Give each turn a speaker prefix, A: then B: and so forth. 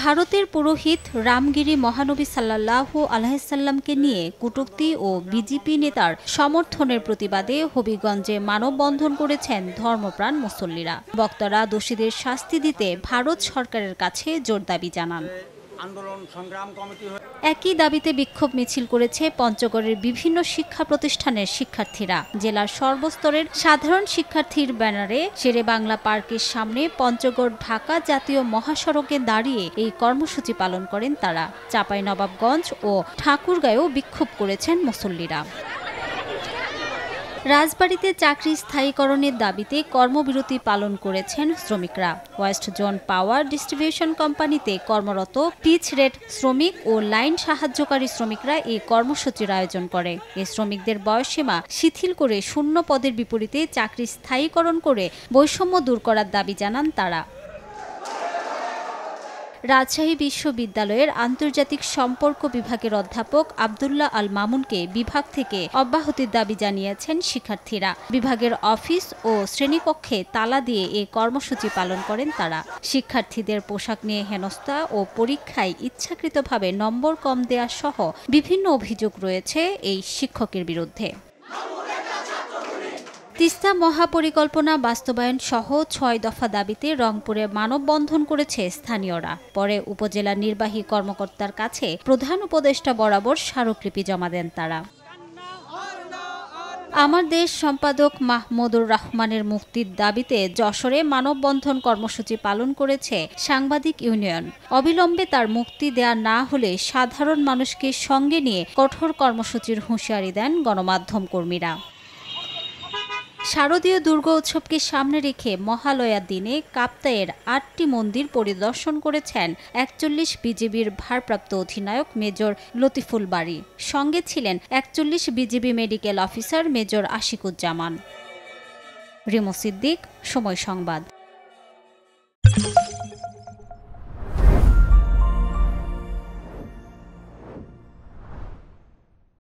A: ভারতের পুরোহিত রামগিরি মহানবী সাল্লাহ আলাহিসাল্লামকে নিয়ে কুটুক্তি ও বিজেপি নেতার সমর্থনের প্রতিবাদে হবিগঞ্জে মানববন্ধন করেছেন ধর্মপ্রাণ মুসল্লিরা বক্তারা দোষীদের শাস্তি দিতে ভারত সরকারের কাছে জোর দাবি জানান আন্দোলন সংগ্রাম কমিটি একই দাবিতে বিক্ষোভ মিছিল করেছে পঞ্চগড়ের বিভিন্ন শিক্ষা প্রতিষ্ঠানের শিক্ষার্থীরা জেলার সর্বস্তরের সাধারণ শিক্ষার্থীর ব্যানারে শেরে বাংলা পার্কের সামনে পঞ্চগড় ঢাকা জাতীয় মহাসড়কে দাঁড়িয়ে এই কর্মসূচি পালন করেন তারা চাপাই নবাবগঞ্জ ও ঠাকুরগাঁয়েও বিক্ষোভ করেছেন মুসল্লিরা রাজবাড়িতে চাকরি স্থায়ীকরণের দাবিতে কর্মবিরতি পালন করেছেন শ্রমিকরা ওয়েস্ট জোন পাওয়ার ডিস্ট্রিবিউশন কোম্পানিতে কর্মরত পিচ রেট শ্রমিক ও লাইন সাহায্যকারী শ্রমিকরা এই কর্মসূচির আয়োজন করে এ শ্রমিকদের বয়সসীমা শিথিল করে শূন্য পদের বিপরীতে চাকরি স্থায়ীকরণ করে বৈষম্য দূর করার দাবি জানান তারা রাজশাহী বিশ্ববিদ্যালয়ের আন্তর্জাতিক সম্পর্ক বিভাগের অধ্যাপক আবদুল্লাহ আল মামুনকে বিভাগ থেকে অব্যাহতির দাবি জানিয়েছেন শিক্ষার্থীরা বিভাগের অফিস ও শ্রেণীকক্ষে তালা দিয়ে এ কর্মসূচি পালন করেন তারা শিক্ষার্থীদের পোশাক নিয়ে হেনস্থা ও পরীক্ষায় ইচ্ছাকৃতভাবে নম্বর কম দেয়া সহ বিভিন্ন অভিযোগ রয়েছে এই শিক্ষকের বিরুদ্ধে তিস্তা মহাপরিকল্পনা বাস্তবায়ন সহ ছয় দফা দাবিতে রংপুরে মানববন্ধন করেছে স্থানীয়রা পরে উপজেলা নির্বাহী কর্মকর্তার কাছে প্রধান উপদেষ্টা বরাবর স্মারকলিপি জমা দেন তারা আমার দেশ সম্পাদক মাহমুদুর রহমানের মুক্তির দাবিতে যশোরে মানববন্ধন কর্মসূচি পালন করেছে সাংবাদিক ইউনিয়ন অবিলম্বে তার মুক্তি দেয়া না হলে সাধারণ মানুষকে সঙ্গে নিয়ে কঠোর কর্মসূচির হুঁশিয়ারি দেন গণমাধ্যম কর্মীরা শারদীয় দুর্গা উৎসবকে সামনে রেখে মহালয়ার দিনে কাপ্তায়ের আটটি মন্দির পরিদর্শন করেছেন একচল্লিশ বিজিবির ভারপ্রাপ্ত অধিনায়ক মেজর লতিফুল বাড়ি সঙ্গে ছিলেন একচল্লিশ BJP medical officer major Ashikuzzaman Rimo Siddique সময় সংবাদ